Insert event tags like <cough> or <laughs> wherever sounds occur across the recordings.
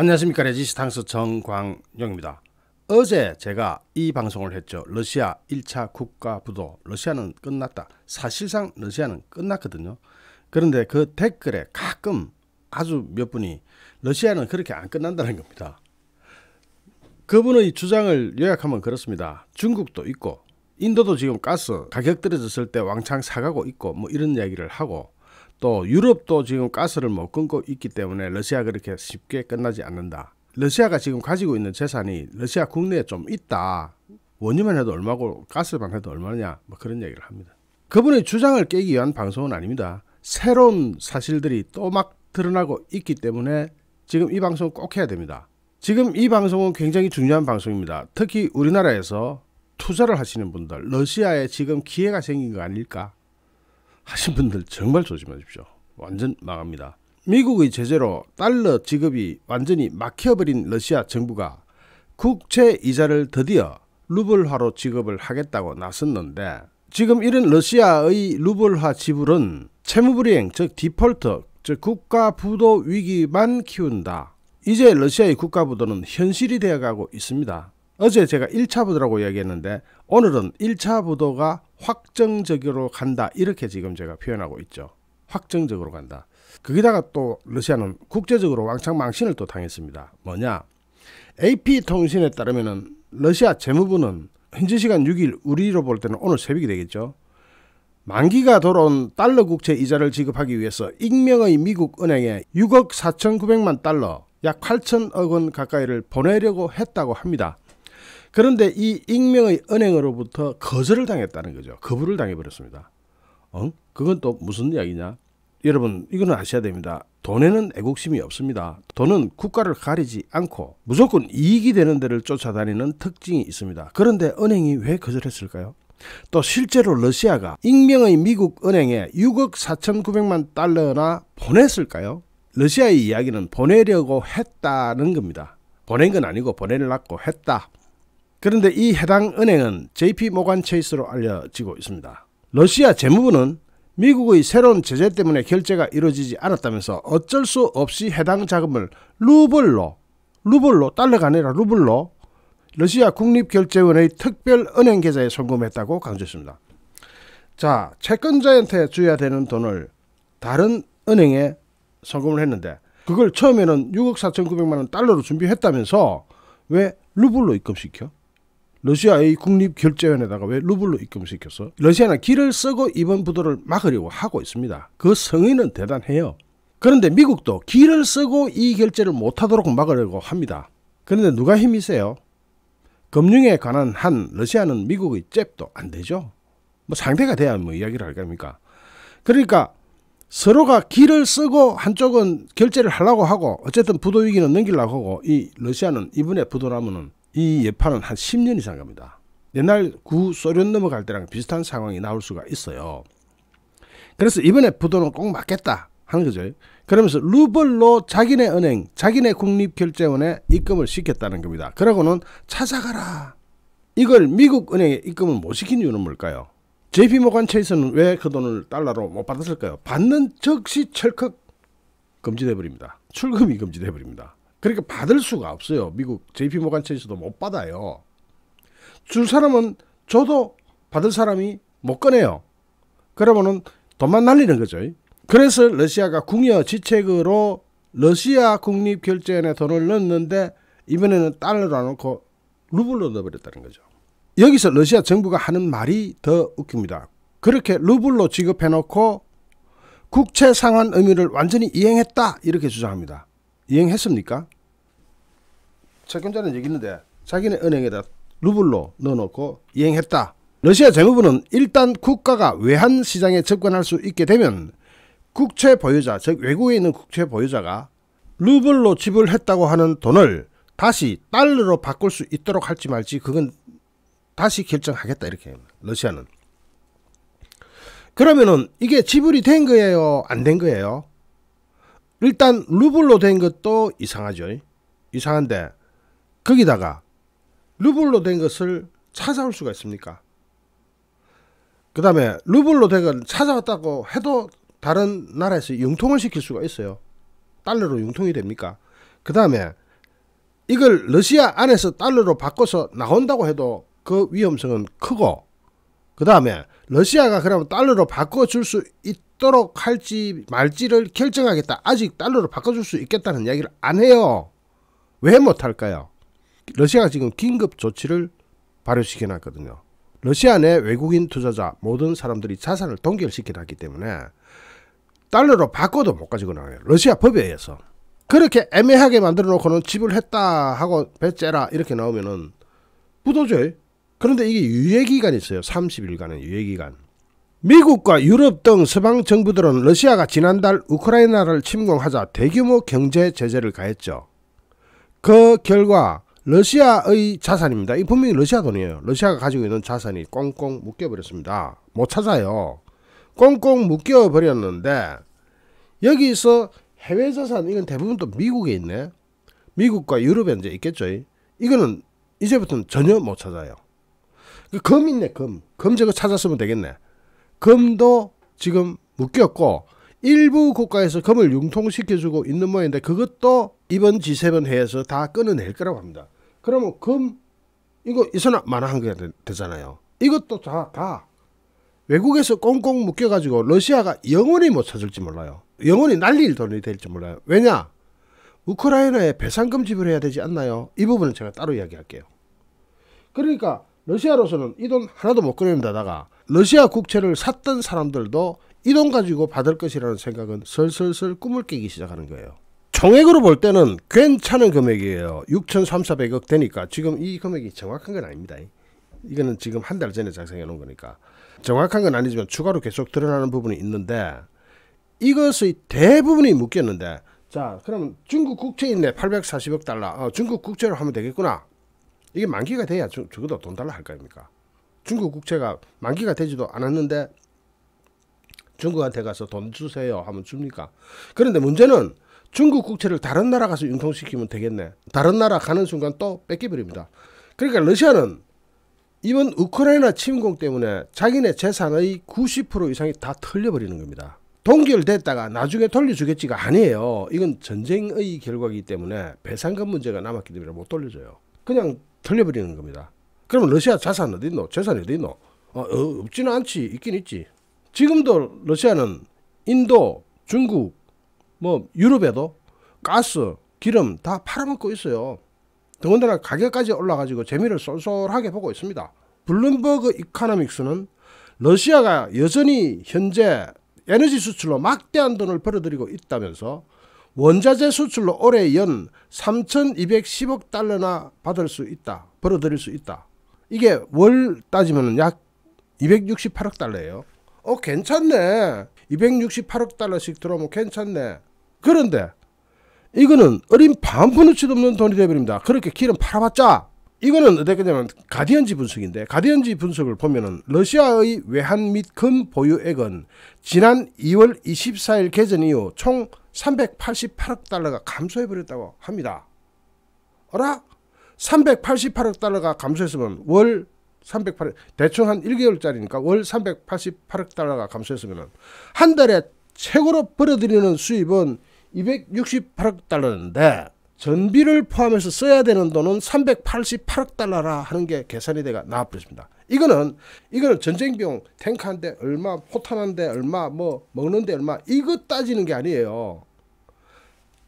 안녕하십니까 레지스탕스 정광용입니다. 어제 제가 이 방송을 했죠. 러시아 1차 국가부도 러시아는 끝났다. 사실상 러시아는 끝났거든요. 그런데 그 댓글에 가끔 아주 몇 분이 러시아는 그렇게 안 끝난다는 겁니다. 그분의 주장을 요약하면 그렇습니다. 중국도 있고 인도도 지금 가스 가격 떨어졌을 때 왕창 사가고 있고 뭐 이런 이야기를 하고 또 유럽도 지금 가스를 못 끊고 있기 때문에 러시아 그렇게 쉽게 끝나지 않는다. 러시아가 지금 가지고 있는 재산이 러시아 국내에 좀 있다. 원유만 해도 얼마고 가스만 해도 얼마냐 뭐 그런 얘기를 합니다. 그분의 주장을 깨기 위한 방송은 아닙니다. 새로운 사실들이 또 막 드러나고 있기 때문에 지금 이 방송 꼭 해야 됩니다. 지금 이 방송은 굉장히 중요한 방송입니다. 특히 우리나라에서 투자를 하시는 분들, 러시아에 지금 기회가 생긴 거 아닐까? 하신 분들 정말 조심하십시오. 완전 망합니다. 미국의 제재로 달러 지급이 완전히 막혀버린 러시아 정부가 국채 이자를 드디어 루블화로 지급을 하겠다고 나섰는데 지금 이런 러시아의 루블화 지불은 채무불이행 즉 디폴트 즉 국가부도 위기만 키운다. 이제 러시아의 국가부도는 현실이 되어가고 있습니다. 어제 제가 1차 부도라고 이야기했는데 오늘은 1차 부도가 확정적으로 간다 이렇게 지금 제가 표현하고 있죠. 확정적으로 간다. 거기다가 또 러시아는 국제적으로 왕창 망신을 또 당했습니다. 뭐냐? AP통신에 따르면 러시아 재무부는 현지 시간 6일 우리로 볼 때는 오늘 새벽이 되겠죠. 만기가 돌아온 달러 국채 이자를 지급하기 위해서 익명의 미국 은행에 6억 4,900만 달러, 약 8천억 원 가까이를 보내려고 했다고 합니다. 그런데 이 익명의 은행으로부터 거절을 당했다는 거죠. 거부를 당해버렸습니다. 어? 그건 또 무슨 이야기냐? 여러분 이거는 아셔야 됩니다. 돈에는 애국심이 없습니다. 돈은 국가를 가리지 않고 무조건 이익이 되는 데를 쫓아다니는 특징이 있습니다. 그런데 은행이 왜 거절했을까요? 또 실제로 러시아가 익명의 미국 은행에 6억 4,900만 달러나 보냈을까요? 러시아의 이야기는 보내려고 했다는 겁니다. 보낸 건 아니고 보내려고 했다. 그런데 이 해당 은행은 JP 모간 체이스로 알려지고 있습니다. 러시아 재무부는 미국의 새로운 제재 때문에 결제가 이루어지지 않았다면서 어쩔 수 없이 해당 자금을 루블로, 루블로, 달러가 아니라 루블로 러시아 국립결제원의 특별은행 계좌에 송금했다고 강조했습니다. 자, 채권자한테 줘야 되는 돈을 다른 은행에 송금을 했는데 그걸 처음에는 6억 4,900만 원 달러로 준비했다면서 왜 루블로 입금시켜? 러시아의 국립결제원에다가 왜 루블로 입금시켰어? 러시아는 길을 쓰고 이번 부도를 막으려고 하고 있습니다. 그 성의는 대단해요. 그런데 미국도 길을 쓰고 이 결제를 못하도록 막으려고 합니다. 그런데 누가 힘이 세요? 금융에 관한 한 러시아는 미국의 잽도 안 되죠. 뭐 상대가 돼야 뭐 이야기를 할 겁니까? 그러니까 서로가 길을 쓰고 한쪽은 결제를 하려고 하고 어쨌든 부도 위기는 넘기려고 하고 이 러시아는 이번에 부도라면은 이 예판은 한 10년 이상 갑니다. 옛날 구소련 넘어갈 때랑 비슷한 상황이 나올 수가 있어요. 그래서 이번에 부도는 꼭맞겠다 하는 거죠. 그러면서 루블로 자기네 은행, 자기네 국립결제원에 입금을 시켰다는 겁니다. 그러고는 찾아가라. 이걸 미국 은행에 입금을 못 시킨 이유는 뭘까요? JP 모간 체이스는 왜 그 돈을 달러로 못 받았을까요? 받는 즉시 철컥 금지돼 버립니다. 출금이 금지돼 버립니다. 그러니까 받을 수가 없어요. 미국 JP 모간 체이스도 못 받아요. 줄 사람은 저도 받을 사람이 못 꺼내요. 그러면은 돈만 날리는 거죠. 그래서 러시아가 궁여 지책으로 러시아 국립결제원에 돈을 넣었는데 이번에는 달러로 안 넣고 루블로 넣어버렸다는 거죠. 여기서 러시아 정부가 하는 말이 더 웃깁니다. 그렇게 루블로 지급해놓고 국채 상환 의미를 완전히 이행했다 이렇게 주장합니다. 이행했습니까? 책임자는 얘기했는데 자기네 은행에다 루블로 넣어놓고 이행했다. 러시아 재무부는 일단 국가가 외환 시장에 접근할 수 있게 되면 국채 보유자, 즉 외국에 있는 국채 보유자가 루블로 지불했다고 하는 돈을 다시 달러로 바꿀 수 있도록 할지 말지 그건 다시 결정하겠다 이렇게 합니다. 러시아는 그러면은 이게 지불이 된 거예요, 안 된 거예요? 일단 루블로 된 것도 이상하죠. 이상한데 거기다가 루블로 된 것을 찾아올 수가 있습니까? 그 다음에 루블로 된 걸 찾아왔다고 해도 다른 나라에서 융통을 시킬 수가 있어요. 달러로 융통이 됩니까? 그 다음에 이걸 러시아 안에서 달러로 바꿔서 나온다고 해도 그 위험성은 크고 그 다음에 러시아가 그러면 달러로 바꿔줄 수 있도록 할지 말지를 결정하겠다. 아직 달러로 바꿔줄 수 있겠다는 이야기를 안 해요. 왜 못할까요? 러시아가 지금 긴급 조치를 발효시켜놨거든요. 러시아 내 외국인 투자자 모든 사람들이 자산을 동결시켜놨기 때문에 달러로 바꿔도 못 가지고 나와요. 러시아 법에 의해서. 그렇게 애매하게 만들어 놓고는 집을 했다 하고 배째라 이렇게 나오면은 부도죄 그런데 이게 유예기간이 있어요. 3 0일간은 유예기간. 미국과 유럽 등 서방 정부들은 러시아가 지난달 우크라이나를 침공하자 대규모 경제 제재를 가했죠. 그 결과 러시아의 자산입니다. 이 분명히 러시아 돈이에요. 러시아가 가지고 있는 자산이 꽁꽁 묶여버렸습니다. 못 찾아요. 꽁꽁 묶여버렸는데 여기서 해외 자산 이건 대부분 또 미국에 있네. 미국과 유럽에 이제 있겠죠. 이거는 이제부터는 전혀 못 찾아요. 금 그 있네 금금 금저 찾았으면 되겠네 금도 지금 묶였고 일부 국가에서 금을 융통시켜주고 있는 모양인데 그것도 이번 G7 회에서 다 끊어낼 거라고 합니다. 그러면 금 이거 이선나 만화한 게 되잖아요. 이것도 다, 다 외국에서 꽁꽁 묶여가지고 러시아가 영원히 못 찾을지 몰라요. 영원히 날릴 돈이 될지 몰라요. 왜냐? 우크라이나에 배상금 지불해야 되지 않나요? 이 부분은 제가 따로 이야기할게요. 그러니까 러시아로서는 이 돈 하나도 못 꺼낸다다가 러시아 국채를 샀던 사람들도 이 돈 가지고 받을 것이라는 생각은 슬슬슬 꿈을 깨기 시작하는 거예요. 총액으로 볼 때는 괜찮은 금액이에요. 6,300억 되니까 지금 이 금액이 정확한 건 아닙니다. 이거는 지금 한 달 전에 작성해 놓은 거니까 정확한 건 아니지만 추가로 계속 드러나는 부분이 있는데 이것의 대부분이 묶였는데 자 그러면 중국 국채 있네 840억 달러 어, 중국 국채로 하면 되겠구나 이게 만기가 돼야 저, 적어도 돈 달라 할 거 아닙니까? 중국 국채가 만기가 되지도 않았는데 중국한테 가서 돈 주세요 하면 줍니까? 그런데 문제는 중국 국채를 다른 나라 가서 융통시키면 되겠네. 다른 나라 가는 순간 또 뺏기버립니다. 그러니까 러시아는 이번 우크라이나 침공 때문에 자기네 재산의 90% 이상이 다 털려버리는 겁니다. 동결됐다가 나중에 돌려주겠지가 아니에요. 이건 전쟁의 결과이기 때문에 배상금 문제가 남았기 때문에 못 돌려줘요. 그냥 털려버리는 겁니다. 그러면 러시아 자산 어디 있노? 재산 어디 있노? 어, 어, 없지는 않지. 있긴 있지. 지금도 러시아는 인도, 중국, 뭐 유럽에도 가스, 기름 다 팔아먹고 있어요. 더군다나 가격까지 올라가지고 재미를 쏠쏠하게 보고 있습니다. 블룸버그 이카노믹스는 러시아가 여전히 현재 에너지 수출로 막대한 돈을 벌어들이고 있다면서 원자재 수출로 올해 연 3,210억 달러나 받을 수 있다. 벌어들일 수 있다. 이게 월 따지면 약 268억 달러예요. 어 괜찮네. 268억 달러씩 들어오면 괜찮네. 그런데 이거는 어린 반푼어치도 없는 돈이 되버립니다. 그렇게 길은 팔아봤자 이거는 어떻게 되냐면 가디언지 분석인데 가디언지 분석을 보면은 러시아의 외환 및 금 보유액은 지난 2월 24일 개전 이후 총 388억 달러가 감소해 버렸다고 합니다. 어라? 388억 달러가 감소했으면 월 308, 대충 한 1개월짜리니까 월 388억 달러가 감소했으면 한 달에 최고로 벌어들이는 수입은 268억 달러인데 전비를 포함해서 써야 되는 돈은 388억 달러라 하는 게 계산이 돼가 나와버렸습니다. 이거는 이거는 전쟁 비용 탱크 한 대 얼마 포탄 한 대 얼마 뭐 먹는 데 얼마 이거 따지는 게 아니에요.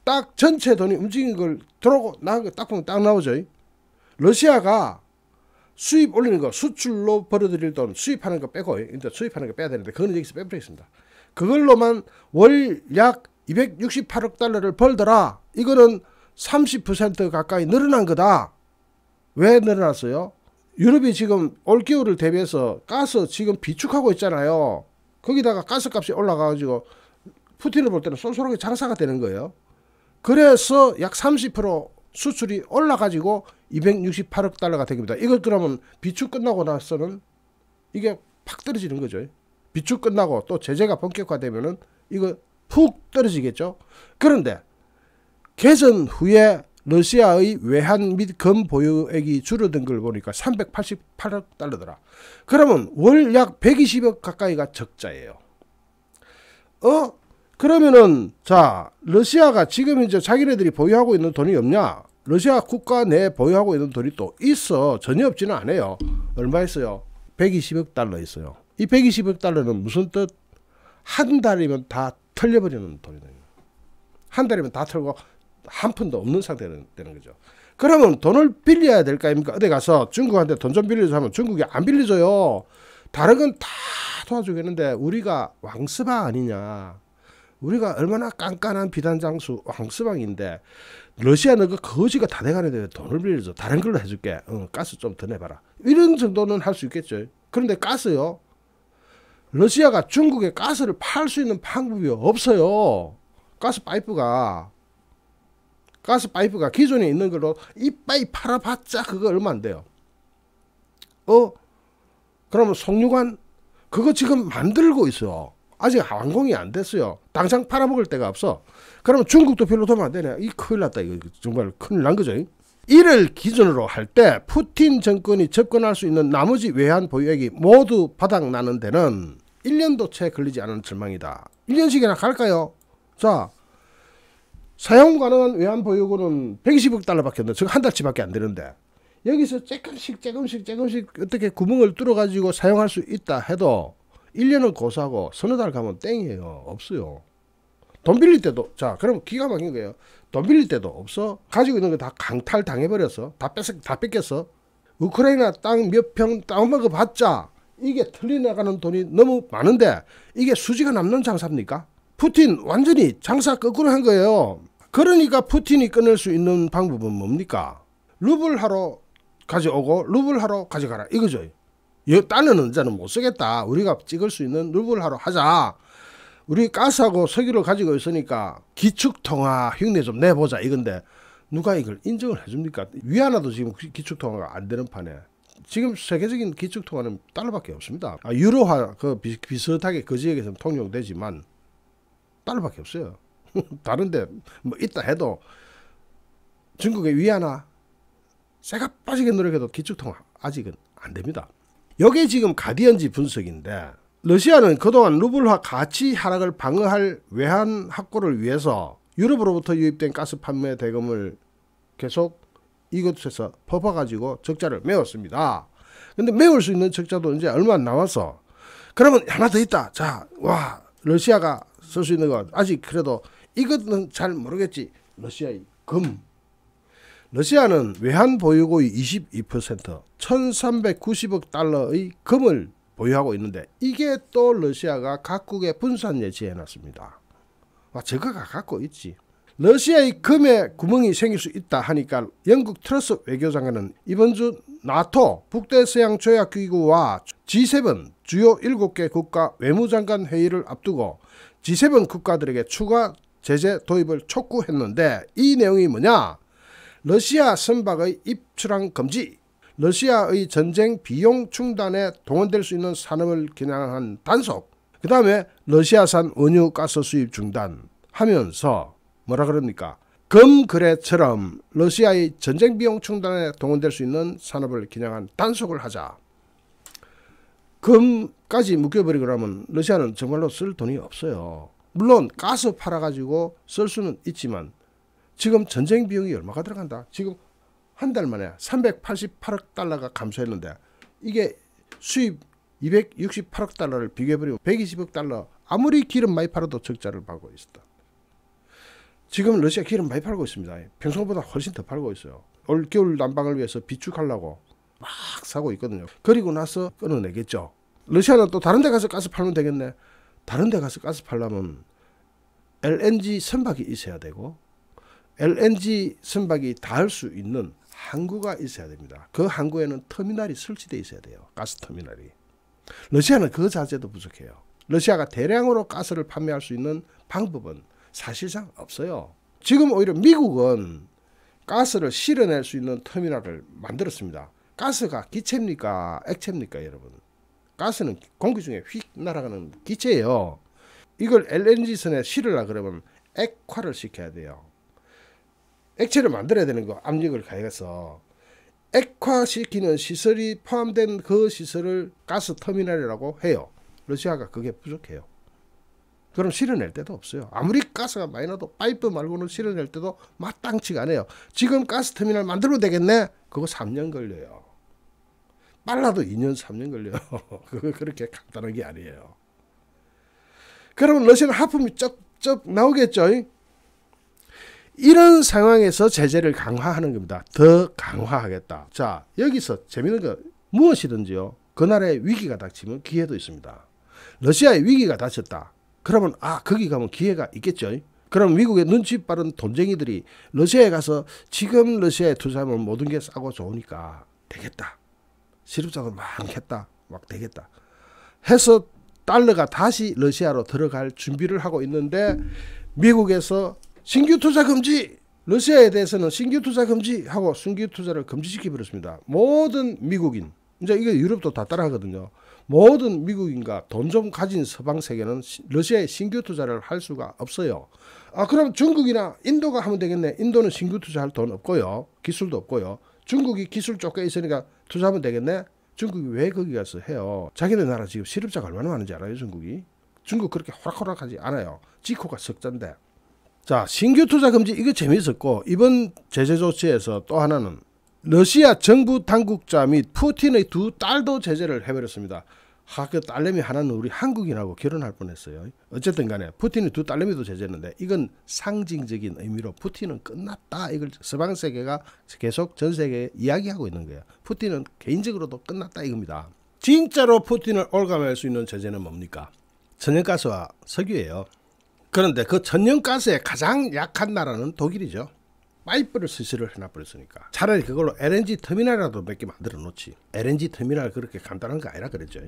딱 전체 돈이 움직인 걸 들어오고 나딱 보면 딱 나오죠. 러시아가 수입 올리는 거 수출로 벌어들일 돈 수입하는 거 빼고 근데 수입하는 거 빼야 되는데 그거는 여기서 빼버리겠습니다. 그걸로만 월 약 268억 달러를 벌더라. 이거는 30% 가까이 늘어난 거다. 왜 늘어났어요? 유럽이 지금 올겨울을 대비해서 가스 지금 비축하고 있잖아요. 거기다가 가스값이 올라가가지고 푸틴을 볼 때는 쏠쏠하게 장사가 되는 거예요. 그래서 약 30% 수출이 올라가지고 268억 달러가 됩니다. 이것 그러면 비축 끝나고 나서는 이게 팍 떨어지는 거죠. 비축 끝나고 또 제재가 본격화되면은 이거 푹 떨어지겠죠. 그런데 개전 후에 러시아의 외환 및 금 보유액이 줄어든 걸 보니까 388억 달러더라. 그러면 월 약 120억 가까이가 적자예요. 어? 그러면은 자 러시아가 지금 이제 자기네들이 보유하고 있는 돈이 없냐? 러시아 국가 내 보유하고 있는 돈이 또 있어 전혀 없지는 않아요. 얼마 있어요? 120억 달러 있어요. 이 120억 달러는 무슨 뜻? 한 달이면 다 털려버리는 돈이에요. 한 달이면 다 털고 한 푼도 없는 상태는 되는 거죠. 그러면 돈을 빌려야 될거 아닙니까? 어디 가서 중국한테 돈 좀 빌려줘 하면 중국이 안 빌려줘요. 다른 건 다 도와주겠는데 우리가 왕스방 아니냐. 우리가 얼마나 깐깐한 비단장수 왕스방인데 러시아는 그 거지가 다 돼가는데 돈을 빌려줘. 다른 걸로 해줄게. 응, 어, 가스 좀 더 내봐라. 이런 정도는 할 수 있겠죠. 그런데 가스요. 러시아가 중국에 가스를 팔 수 있는 방법이 없어요. 가스 파이프가 가스 파이프가 기존에 있는 걸로 이빠이 팔아봤자 그거 얼마 안 돼요. 어? 그러면 송유관 그거 지금 만들고 있어. 아직 완공이 안 됐어요. 당장 팔아먹을 데가 없어. 그러면 중국도 별로 도움 안 되네. 이 큰일 났다. 이거 정말 큰일 난 거죠. 이를 기준으로 할 때 푸틴 정권이 접근할 수 있는 나머지 외환 보유액이 모두 바닥나는 데는 1년도 채 걸리지 않은 절망이다. 1년씩이나 갈까요? 자, 사용 가능한 외환 보유고는 120억 달러밖에 없안 돼. 즉한 달치밖에 안 되는데 여기서 조금씩 조금씩 조금씩 어떻게 구멍을 뚫어 가지고 사용할 수 있다 해도 1년은 고사고 서너 달 가면 땡이에요. 없어요. 돈 빌릴 때도 자 그럼 기가 막힌 거예요. 돈 빌릴 때도 없어. 가지고 있는 거 다 강탈 당해버렸어. 다 뺏어 다 뺏겼어. 우크라이나 땅 몇 평 다운먹어 봤자 이게 틀리 나가는 돈이 너무 많은데 이게 수지가 남는 장사입니까? 푸틴 완전히 장사 거꾸로 한 거예요. 그러니까 푸틴이 끊을 수 있는 방법은 뭡니까? 루블 하러 가져오고 루블 하러 가져가라 이거죠. 다는 은자는 못 쓰겠다. 우리가 찍을 수 있는 루블 하러 하자. 우리 가스하고 석유를 가지고 있으니까 기축통화 흉내 좀 내보자 이건데 누가 이걸 인정을 해줍니까? 위안화도 지금 기축통화가 안 되는 판에 지금 세계적인 기축통화는 달러밖에 없습니다. 아, 유로화 그 비, 비슷하게 그 지역에서는 통용되지만 달러밖에 없어요. <laughs> 다른데 뭐 있다 해도 중국의 위안화 새가 빠지게 노력해도 기축통 화 아직은 안 됩니다. 여기 지금 가디언지 분석인데 러시아는 그동안 루블화 가치 하락을 방어할 외환 확보를 위해서 유럽으로부터 유입된 가스 판매 대금을 계속 이곳에서 퍼퍼가지고 적자를 메웠습니다. 근데 메울 수 있는 적자도 이제 얼마 안 남았어. 그러면 하나 더 있다. 자, 와, 러시아가 쓸 수 있는 건 아직 그래도 이것은 잘 모르겠지. 러시아의 금. 러시아는 외환 보유고의 22%, 1390억 달러의 금을 보유하고 있는데 이게 또 러시아가 각국에 분산 예치해 놨습니다. 와, 아, 저거가 갖고 있지. 러시아의 금에 구멍이 생길 수 있다 하니까 영국 트러스 외교장관은 이번 주 나토 북대서양 조약기구와 G7 주요 7개 국가 외무장관 회의를 앞두고 G7 국가들에게 추가 제재 도입을 촉구했는데 이 내용이 뭐냐? 러시아 선박의 입출항 금지, 러시아의 전쟁 비용 충당에 동원될 수 있는 산업을 겨냥한 단속, 그 다음에 러시아산 원유가스 수입 중단 하면서 뭐라 그럽니까? 금거래처럼 러시아의 전쟁 비용 충당에 동원될 수 있는 산업을 기냥한 단속을 하자. 금까지 묶여버리고 나면 러시아는 정말로 쓸 돈이 없어요. 물론 가스 팔아가지고 쓸 수는 있지만 지금 전쟁 비용이 얼마가 들어간다. 지금 한 달 만에 388억 달러가 감소했는데 이게 수입 268억 달러를 비교해버리고 120억 달러 아무리 기름 많이 팔아도 적자를 받고 있었다. 지금 러시아 기름 많이 팔고 있습니다. 평소보다 훨씬 더 팔고 있어요. 올겨울 난방을 위해서 비축하려고 막 사고 있거든요. 그리고 나서 끊어내겠죠. 러시아는 또 다른 데 가서 가스 팔면 되겠네. 다른 데 가서 가스 팔려면 LNG 선박이 있어야 되고 LNG 선박이 닿을 수 있는 항구가 있어야 됩니다. 그 항구에는 터미널이 설치돼 있어야 돼요. 가스 터미널이. 러시아는 그자체도 부족해요. 러시아가 대량으로 가스를 판매할 수 있는 방법은 사실상 없어요. 지금 오히려 미국은 가스를 실어낼 수 있는 터미널을 만들었습니다. 가스가 기체입니까? 액체입니까, 여러분? 가스는 공기 중에 휙 날아가는 기체예요. 이걸 LNG선에 실으려 그러면 액화를 시켜야 돼요. 액체를 만들어야 되는 거, 압력을 가해서. 액화시키는 시설이 포함된 그 시설을 가스 터미널이라고 해요. 러시아가 그게 부족해요. 그럼 실어낼 때도 없어요. 아무리 가스가 많이 나도 파이프 말고는 실어낼 때도 마땅치가 않아요. 지금 가스 터미널 만들어도 되겠네? 그거 3년 걸려요. 빨라도 2년, 3년 걸려요. <laughs> 그거 그렇게 간단한 게 아니에요. 그러면 러시아는 하품이 쩍쩍 나오겠죠? 이런 상황에서 제재를 강화하는 겁니다. 더 강화하겠다. 자, 여기서 재밌는 거 무엇이든지요. 그 나라의 위기가 닥치면 기회도 있습니다. 러시아의 위기가 닥쳤다. 그러면 아 거기 가면 기회가 있겠죠. 그럼 미국의 눈치 빠른 돈쟁이들이 러시아에 가서 지금 러시아에 투자하면 모든 게 싸고 좋으니까 되겠다. 실업자도 많겠다. 막 되겠다. 해서 달러가 다시 러시아로 들어갈 준비를 하고 있는데 미국에서 신규 투자 금지! 러시아에 대해서는 신규 투자 금지하고 신규 투자를 금지시켜 버렸습니다. 모든 미국인, 이제 이게 유럽도 다 따라하거든요. 모든 미국인과 돈 좀 가진 서방 세계는 러시아에 신규 투자를 할 수가 없어요. 아, 그럼 중국이나 인도가 하면 되겠네. 인도는 신규 투자할 돈 없고요. 기술도 없고요. 중국이 기술 쪽에 있으니까 투자하면 되겠네. 중국이 왜 거기 가서 해요? 자기네 나라 지금 실업자가 얼마나 많은지 알아요, 중국이? 중국 그렇게 호락호락하지 않아요. 지코가 석잔데. 자, 신규 투자 금지 이거 재미있었고 이번 제재 조치에서 또 하나는 러시아 정부 당국자 및 푸틴의 두 딸도 제재를 해버렸습니다. 하, 그 딸내미 하나는 우리 한국인하고 결혼할 뻔했어요. 어쨌든 간에 푸틴이 두 딸내미도 제재했는데 이건 상징적인 의미로 푸틴은 끝났다. 이걸 서방 세계가 계속 전 세계에 이야기하고 있는 거예요. 푸틴은 개인적으로도 끝났다 이겁니다. 진짜로 푸틴을 올감할 수 있는 제재는 뭡니까? 천연가스와 석유예요. 그런데 그 천연가스에 가장 약한 나라는 독일이죠. 파이프를 설치를 해놔버렸으니까 차라리 그걸로 LNG 터미널이라도 몇 개 만들어 놓지 LNG 터미널 그렇게 간단한 거 아니라 그랬죠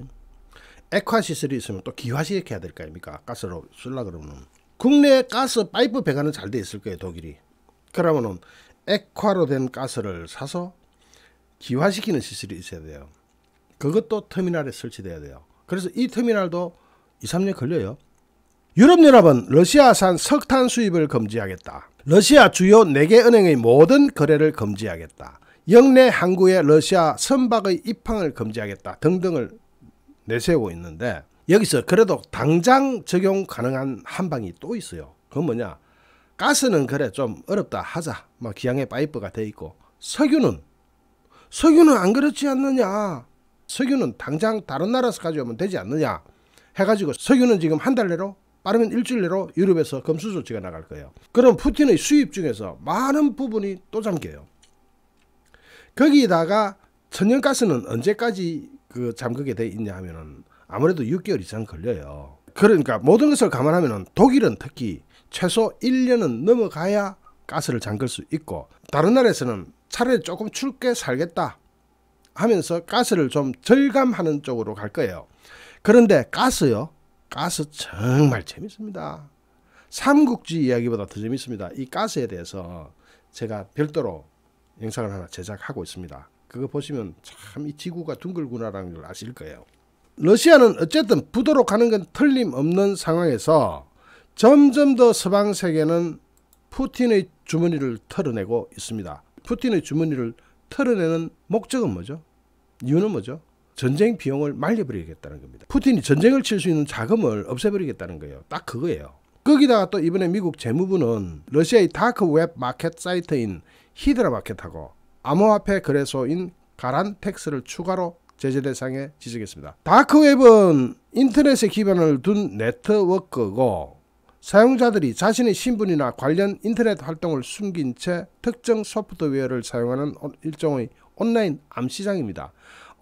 액화 시설이 있으면 또 기화시켜야 될 거 아닙니까 가스로 쓸라 그러면 국내 가스 파이프 배관은 잘 돼 있을 거예요 독일이 그러면은 액화로 된 가스를 사서 기화시키는 시설이 있어야 돼요 그것도 터미널에 설치돼야 돼요 그래서 이 터미널도 2, 3년 걸려요 유럽연합은 러시아산 석탄 수입을 금지하겠다. 러시아 주요 4개 은행의 모든 거래를 금지하겠다. 영내 항구에 러시아 선박의 입항을 금지하겠다 등등을 내세우고 있는데 여기서 그래도 당장 적용 가능한 한방이 또 있어요. 그건 뭐냐 가스는 그래 좀 어렵다 하자 막 뭐 기왕에 파이프가 돼 있고 석유는 석유는 안 그렇지 않느냐 석유는 당장 다른 나라에서 가져오면 되지 않느냐 해가지고 석유는 지금 한 달 내로 빠르면 일주일 내로 유럽에서 검수 조치가 나갈 거예요. 그럼 푸틴의 수입 중에서 많은 부분이 또 잠겨요. 거기다가 천연가스는 언제까지 그 잠그게 돼 있냐 하면은 아무래도 6개월 이상 걸려요. 그러니까 모든 것을 감안하면은 독일은 특히 최소 1년은 넘어가야 가스를 잠글 수 있고 다른 나라에서는 차라리 조금 춥게 살겠다 하면서 가스를 좀 절감하는 쪽으로 갈 거예요. 그런데 가스요. 가스 정말 재밌습니다. 삼국지 이야기보다 더 재밌습니다. 이 가스에 대해서 제가 별도로 영상을 하나 제작하고 있습니다. 그거 보시면 참 이 지구가 둥글구나라는 걸 아실 거예요. 러시아는 어쨌든 부도로가는건 틀림없는 상황에서 점점 더 서방 세계는 푸틴의 주머니를 털어내고 있습니다. 푸틴의 주머니를 털어내는 목적은 뭐죠? 이유는 뭐죠? 전쟁 비용을 말려버리겠다는 겁니다. 푸틴이 전쟁을 칠 수 있는 자금을 없애버리겠다는 거예요. 딱 그거예요. 거기다가 또 이번에 미국 재무부는 러시아의 다크 웹 마켓 사이트인 히드라 마켓하고 암호화폐 거래소인 가란텍스를 추가로 제재 대상에 지적했습니다. 다크웹은 인터넷에 기반을 둔 네트워크고 사용자들이 자신의 신분이나 관련 인터넷 활동을 숨긴 채 특정 소프트웨어를 사용하는 일종의 온라인 암시장입니다.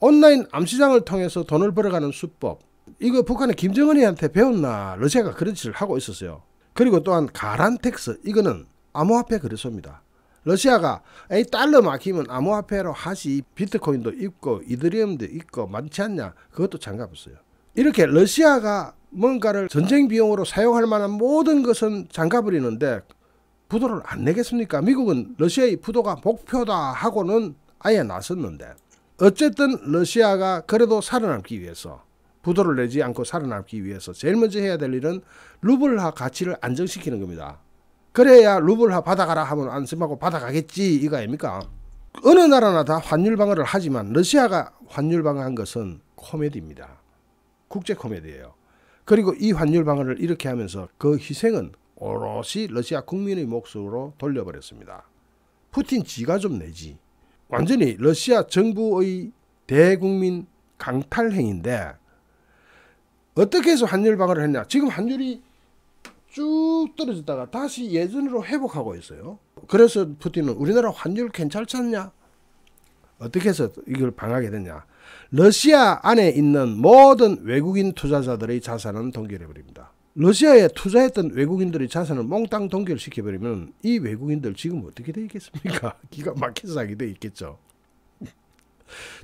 온라인 암시장을 통해서 돈을 벌어가는 수법 이거 북한의 김정은이한테 배웠나 러시아가 그런 짓을 하고 있었어요. 그리고 또한 가란텍스 이거는 암호화폐 그래소입니다 러시아가 에이 달러 막히면 암호화폐로 하지 비트코인도 있고 이더리움도 있고 많지 않냐 그것도 장갑없어요. 이렇게 러시아가 뭔가를 전쟁 비용으로 사용할 만한 모든 것은 장가버리는데 부도를 안 내겠습니까? 미국은 러시아의 부도가 목표다 하고는 아예 나섰는데 어쨌든 러시아가 그래도 살아남기 위해서 부도를 내지 않고 살아남기 위해서 제일 먼저 해야 될 일은 루블화 가치를 안정시키는 겁니다. 그래야 루블화 받아가라 하면 안심하고 받아가겠지 이거 아닙니까? 어느 나라나 다 환율 방어를 하지만 러시아가 환율 방어한 것은 코미디입니다. 국제 코미디예요. 그리고 이 환율 방어를 이렇게 하면서 그 희생은 오롯이 러시아 국민의 목 몫으로 돌려버렸습니다. 푸틴 지가 좀 내지. 완전히 러시아 정부의 대국민 강탈행인데 어떻게 해서 환율 방어를 했냐? 지금 환율이 쭉 떨어졌다가 다시 예전으로 회복하고 있어요. 그래서 푸틴은 우리나라 환율 괜찮지 않냐? 어떻게 해서 이걸 방하게 됐냐? 러시아 안에 있는 모든 외국인 투자자들의 자산은 동결해버립니다. 러시아에 투자했던 외국인들의 자산을 몽땅 동결시켜버리면 이 외국인들 지금 어떻게 돼 있겠습니까? <laughs> 기가 막힌 상이 돼 있겠죠.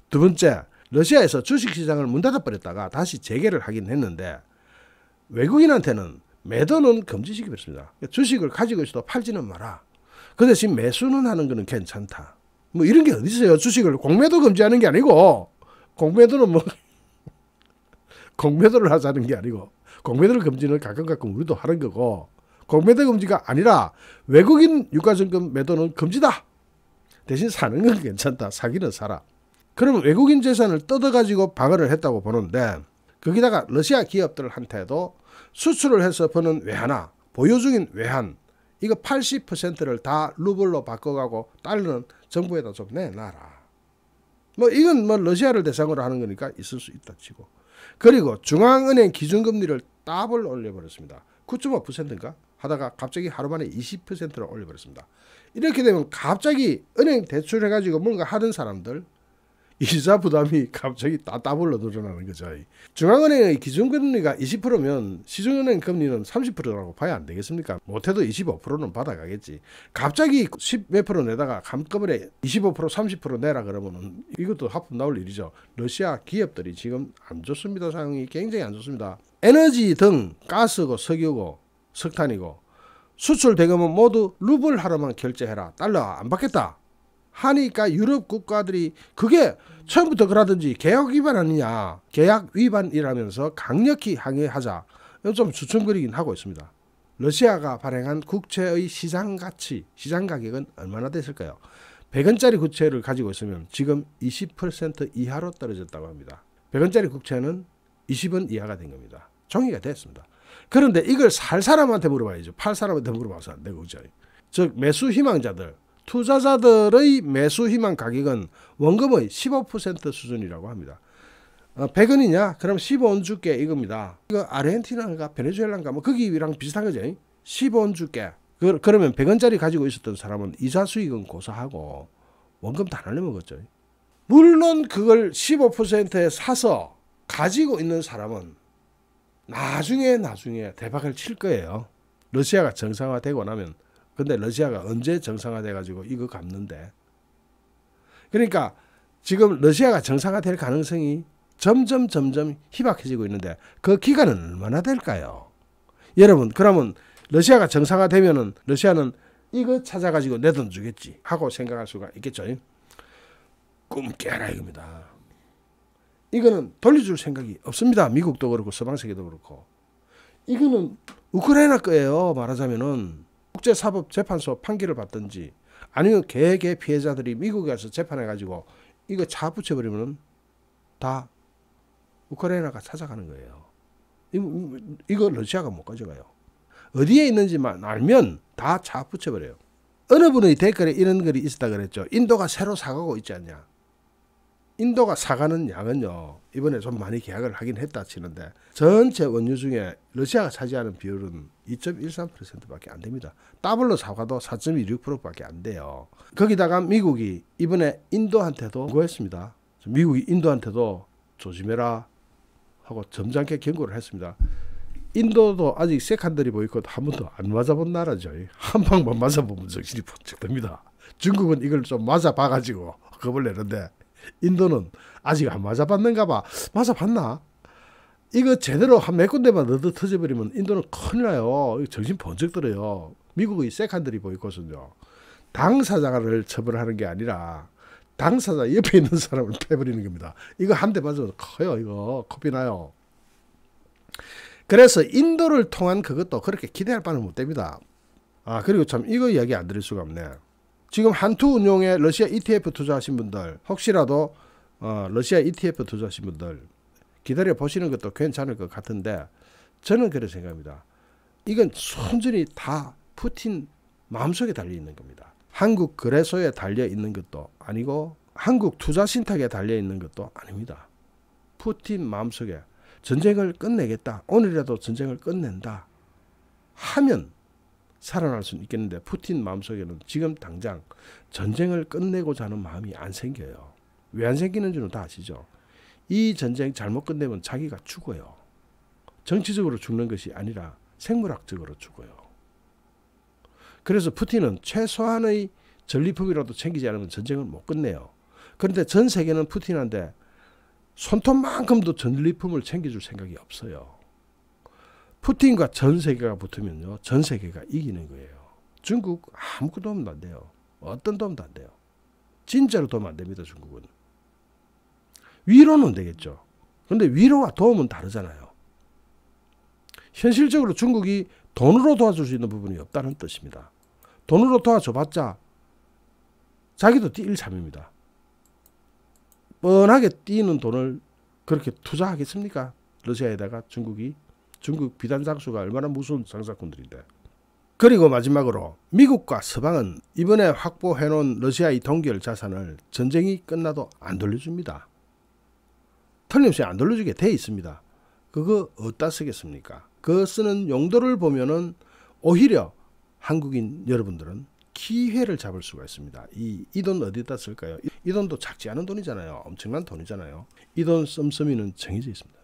두 번째, 러시아에서 주식시장을 문 닫아버렸다가 다시 재개를 하긴 했는데 외국인한테는 매도는 금지시켜버렸습니다 그러니까 주식을 가지고 있어도 팔지는 마라. 그 대신 매수는 하는 거는 괜찮다. 뭐 이런 게 어디 있어요. 주식을 공매도 금지하는 게 아니고 공매도는 뭐 <laughs> 공매도를 하자는 게 아니고 공매도를 금지는 가끔 가끔 우리도 하는 거고 공매도 금지가 아니라 외국인 유가증권 매도는 금지다. 대신 사는 건 괜찮다. 사기는 사라. 그러면 외국인 재산을 뜯어가지고 방어를 했다고 보는데 거기다가 러시아 기업들한테도 수출을 해서 버는 외환화 보유 중인 외환 이거 80%를 다 루블로 바꿔가고 달러는 정부에다 좀 내놔라. 뭐 이건 뭐 러시아를 대상으로 하는 거니까 있을 수 있다 치고 그리고 중앙은행 기준금리를 더블 올려버렸습니다. 9.5%인가 하다가 갑자기 하루 만에 20%를 올려버렸습니다. 이렇게 되면 갑자기 은행 대출해가지고 뭔가 하는 사람들 이자 부담이 갑자기 따따블로 늘어나는 거죠. 중앙은행의 기준금리가 20%면 시중은행 금리는 30%라고 봐야 안 되겠습니까? 못해도 25%는 받아가겠지. 갑자기 10몇 내다가 한꺼번25% 30% 내라 그러면 이것도 하품 나올 일이죠. 러시아 기업들이 지금 안 좋습니다. 상황이 굉장히 안 좋습니다. 에너지 등 가스고 석유고 석탄이고 수출 대금은 모두 루블 하나만 결제해라. 달러 안 받겠다. 하니까 유럽 국가들이 그게 처음부터 그러든지 계약 위반 아니냐 계약 위반이라면서 강력히 항의하자 좀 주춤거리긴 하고 있습니다. 러시아가 발행한 국채의 시장 가치, 시장 가격은 얼마나 됐을까요? 100원짜리 국채를 가지고 있으면 지금 20% 이하로 떨어졌다고 합니다. 100원짜리 국채는 20원 이하가 된 겁니다. 종이가 됐습니다. 그런데 이걸 살 사람한테 물어봐야죠. 팔 사람한테 물어봐서 안 되고, 그죠? 즉, 매수 희망자들, 투자자들의 매수 희망 가격은 원금의 15% 수준이라고 합니다. 어, 100원이냐? 그럼 15원 줄게 이겁니다. 그 아르헨티나가 베네수엘라인가 뭐 거기랑 비슷한 거죠. 15원 줄게. 그, 그러면 100원짜리 가지고 있었던 사람은 이자 수익은 고사하고 원금 다 날려먹었죠. 물론 그걸 15%에 사서 가지고 있는 사람은 나중에 나중에 대박을 칠 거예요. 러시아가 정상화되고 나면 근데 러시아가 언제 정상화돼가지고 이거 갚는데? 그러니까 지금 러시아가 정상화될 가능성이 점점 점점 희박해지고 있는데 그 기간은 얼마나 될까요? 여러분 그러면 러시아가 정상화되면은 러시아는 이거 찾아가지고 내 돈 주겠지 하고 생각할 수가 있겠죠. 꿈 깨라 이겁니다. 이거는 돌려줄 생각이 없습니다. 미국도 그렇고 서방 세계도 그렇고 이거는 우크라이나 거예요. 말하자면은 국제사법재판소 판결을 받든지 아니면 개개 피해자들이 미국에 가서 재판해가지고 이거 차 붙여버리면 다 우크라이나가 찾아가는 거예요. 이거, 러시아가 못 가져가요. 어디에 있는지만 알면 다차 붙여버려요. 어느 분의 댓글에 이런 글이 있었다 그랬죠. 인도가 새로 사가고 있지 않냐. 인도가 사가는 양은요 이번에 좀 많이 계약을 하긴 했다 치는데 전체 원유 중에 러시아가 차지하는 비율은 2.13%밖에 안 됩니다. 더블로 사과도 4.26%밖에 안 돼요. 거기다가 미국이 이번에 인도한테도 그했습니다 미국이 인도한테도 조심해라 하고 점잖게 경고를 했습니다. 인도도 아직 세칸들이 보이콧 한 번도 안 맞아본 나라죠. 한 방만 맞아보면 정신이 번쩍 듭니다. 중국은 이걸 좀 맞아봐가지고 겁을 내는데 인도는 아직 안 맞아봤는가 봐. 맞아봤나? 이거 제대로 한 몇 군데만 너도 터져버리면 인도는 큰일 나요. 정신 번쩍 들어요. 미국의 세칸들이 보이거든요. 당사자를 처벌하는 게 아니라 당사자 옆에 있는 사람을 패버리는 겁니다. 이거 한 대 맞으면 커요. 이거 커피 나요. 그래서 인도를 통한 그것도 그렇게 기대할 바는 못 됩니다. 아 그리고 참 이거 이야기 안 드릴 수가 없네. 지금 한투 운용에 러시아 ETF 투자하신 분들 혹시라도 어, 러시아 ETF 투자하신 분들 기다려 보시는 것도 괜찮을 것 같은데 저는 그런 생각입니다. 이건 순전히 다 푸틴 마음속에 달려 있는 겁니다. 한국 거래소에 달려 있는 것도 아니고 한국 투자 신탁에 달려 있는 것도 아닙니다. 푸틴 마음속에 전쟁을 끝내겠다. 오늘이라도 전쟁을 끝낸다. 하면 살아날 수는 있겠는데 푸틴 마음속에는 지금 당장 전쟁을 끝내고자 하는 마음이 안 생겨요. 왜 안 생기는지는 다 아시죠? 이 전쟁 잘못 끝내면 자기가 죽어요. 정치적으로 죽는 것이 아니라 생물학적으로 죽어요. 그래서 푸틴은 최소한의 전리품이라도 챙기지 않으면 전쟁을 못 끝내요. 그런데 전 세계는 푸틴한테 손톱만큼도 전리품을 챙겨줄 생각이 없어요. 푸틴과 전 세계가 붙으면요. 전 세계가 이기는 거예요. 중국 아무것도 도움도 안 돼요. 어떤 도움도 안 돼요. 진짜로 도움 안 됩니다. 중국은. 위로는 되겠죠. 근데 위로와 도움은 다르잖아요. 현실적으로 중국이 돈으로 도와줄 수 있는 부분이 없다는 뜻입니다. 돈으로 도와줘봤자 자기도 띠일참입니다. 뻔하게 뛰는 돈을 그렇게 투자하겠습니까? 러시아에다가 중국이 중국 비단 장수가 얼마나 무서운 장사꾼들인데. 그리고 마지막으로 미국과 서방은 이번에 확보해놓은 러시아의 동결 자산을 전쟁이 끝나도 안 돌려줍니다. 틀림없이 안 돌려주게 돼 있습니다. 그거 어디다 쓰겠습니까? 그 쓰는 용도를 보면은 오히려 한국인 여러분들은 기회를 잡을 수가 있습니다. 이이돈 어디다 쓸까요? 이, 이 돈도 작지 않은 돈이잖아요. 엄청난 돈이잖아요. 이돈 씀씀이는 정해져 있습니다.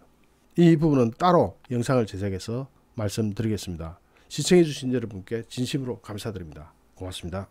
이 부분은 따로 영상을 제작해서 말씀드리겠습니다. 시청해주신 여러분께 진심으로 감사드립니다. 고맙습니다.